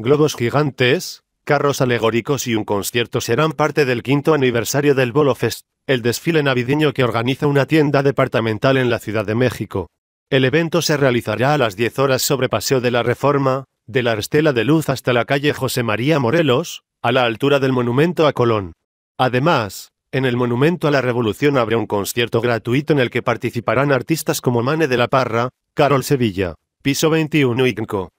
globos gigantes, carros alegóricos y un concierto serán parte del quinto aniversario del Bolo Fest, el desfile navideño que organiza una tienda departamental en la Ciudad de México. El evento se realizará a las 10 horas sobre Paseo de la Reforma, de la Estela de Luz hasta la calle José María Morelos, a la altura del Monumento a Colón. Además, en el Monumento a la Revolución habrá un concierto gratuito en el que participarán artistas como Mane de la Parra, Carol Sevilla, Piso 21 y Inco.